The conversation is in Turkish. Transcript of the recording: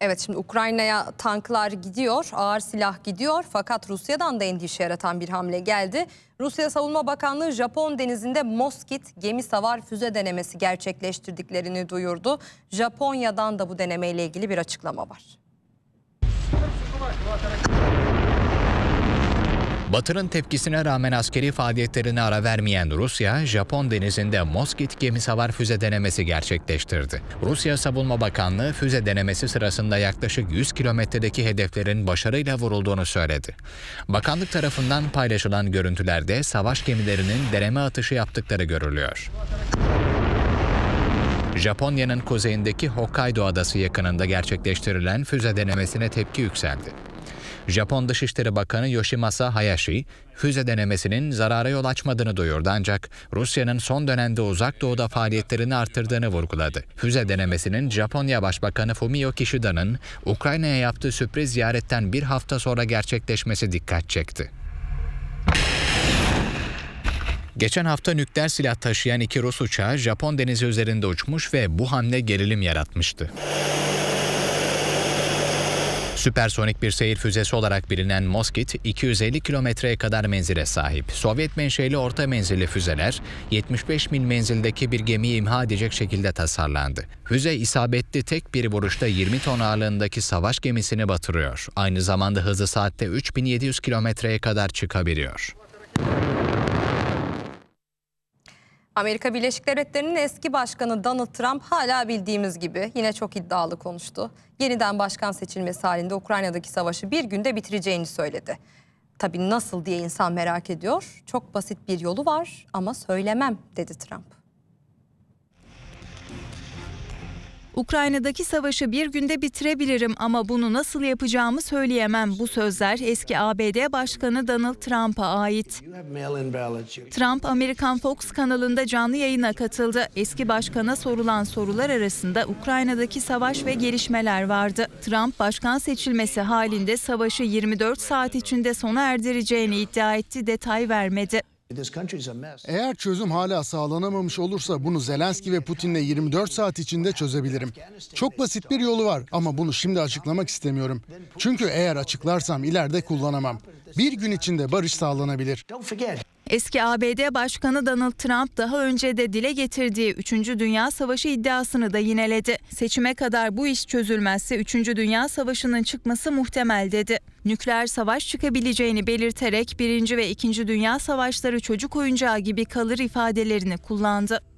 Evet şimdi Ukrayna'ya tanklar gidiyor, ağır silah gidiyor fakat Rusya'dan da endişe yaratan bir hamle geldi. Rusya Savunma Bakanlığı Japon denizinde Moskit gemi savar füze denemesi gerçekleştirdiklerini duyurdu. Japonya'dan da bu denemeyle ilgili bir açıklama var. Batı'nın tepkisine rağmen askeri faaliyetlerine ara vermeyen Rusya, Japon denizinde Moskit gemi savar füze denemesi gerçekleştirdi. Rusya Savunma Bakanlığı füze denemesi sırasında yaklaşık 100 kilometredeki hedeflerin başarıyla vurulduğunu söyledi. Bakanlık tarafından paylaşılan görüntülerde savaş gemilerinin deneme atışı yaptıkları görülüyor. Japonya'nın kuzeyindeki Hokkaido adası yakınında gerçekleştirilen füze denemesine tepki yükseldi. Japon Dışişleri Bakanı Yoshimasa Hayashi, füze denemesinin zarara yol açmadığını duyurdu ancak Rusya'nın son dönemde uzak doğuda faaliyetlerini artırdığını vurguladı. Füze denemesinin Japonya Başbakanı Fumio Kishida'nın Ukrayna'ya yaptığı sürpriz ziyaretten bir hafta sonra gerçekleşmesi dikkat çekti. Geçen hafta nükleer silah taşıyan iki Rus uçağı Japon denizi üzerinde uçmuş ve bu hamle gerilim yaratmıştı. Süpersonik bir seyir füzesi olarak bilinen Moskit, 250 kilometreye kadar menzile sahip. Sovyet menşeli orta menzilli füzeler, 75 mil menzildeki bir gemiyi imha edecek şekilde tasarlandı. Füze isabetli tek bir vuruşta 20 ton ağırlığındaki savaş gemisini batırıyor. Aynı zamanda hızı saatte 3700 kilometreye kadar çıkabiliyor. Amerika Birleşik Devletleri'nin eski başkanı Donald Trump hala bildiğimiz gibi yine çok iddialı konuştu. Yeniden başkan seçilmesi halinde Ukrayna'daki savaşı bir günde bitireceğini söyledi. Tabii nasıl diye insan merak ediyor. Çok basit bir yolu var ama söylemem dedi Trump. Ukrayna'daki savaşı bir günde bitirebilirim ama bunu nasıl yapacağımı söyleyemem. Bu sözler eski ABD Başkanı Donald Trump'a ait. Trump, Amerikan Fox kanalında canlı yayına katıldı. Eski başkana sorulan sorular arasında Ukrayna'daki savaş ve gelişmeler vardı. Trump, başkan seçilmesi halinde savaşı 24 saat içinde sona erdireceğini iddia etti, detay vermedi. Eğer çözüm hala sağlanamamış olursa bunu Zelenski ve Putin'le 24 saat içinde çözebilirim. Çok basit bir yolu var ama bunu şimdi açıklamak istemiyorum. Çünkü eğer açıklarsam ileride kullanamam. Bir gün içinde barış sağlanabilir. Eski ABD Başkanı Donald Trump daha önce de dile getirdiği 3. Dünya Savaşı iddiasını da yineledi. Seçime kadar bu iş çözülmezse 3. Dünya Savaşı'nın çıkması muhtemel dedi nükleer savaş çıkabileceğini belirterek 1. ve 2. Dünya Savaşları çocuk oyuncağı gibi kalır ifadelerini kullandı.